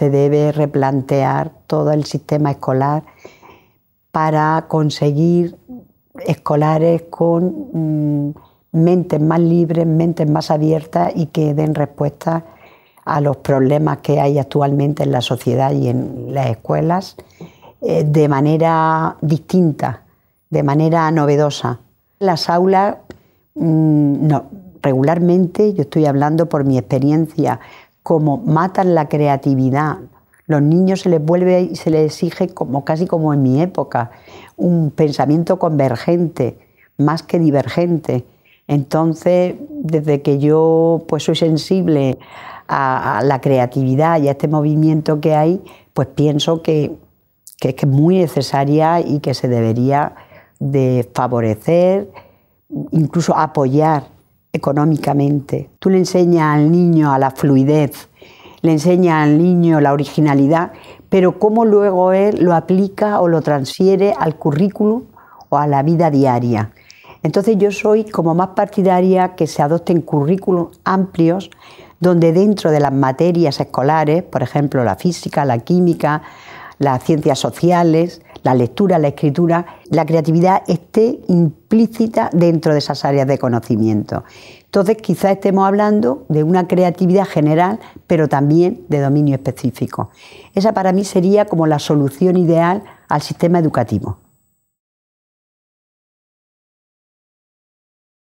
se debe replantear todo el sistema escolar para conseguir escolares con mm, mentes más libres, mentes más abiertas y que den respuesta a los problemas que hay actualmente en la sociedad y en las escuelas eh, de manera distinta, de manera novedosa. Las aulas, mm, no, regularmente, yo estoy hablando por mi experiencia, como matan la creatividad. Los niños se les vuelve y se les exige como casi como en mi época, un pensamiento convergente más que divergente. Entonces, desde que yo pues soy sensible a, la creatividad y a este movimiento que hay, pues pienso que, que es muy necesaria y que se debería de favorecer, incluso apoyar económicamente. Tú le enseñas al niño a la fluidez, le enseñas al niño la originalidad, pero cómo luego él lo aplica o lo transfiere al currículum o a la vida diaria. Entonces yo soy como más partidaria que se adopten currículos amplios donde dentro de las materias escolares, por ejemplo la física, la química, las ciencias sociales, la lectura, la escritura, la creatividad esté implícita dentro de esas áreas de conocimiento. Entonces, quizás estemos hablando de una creatividad general, pero también de dominio específico. Esa para mí sería como la solución ideal al sistema educativo.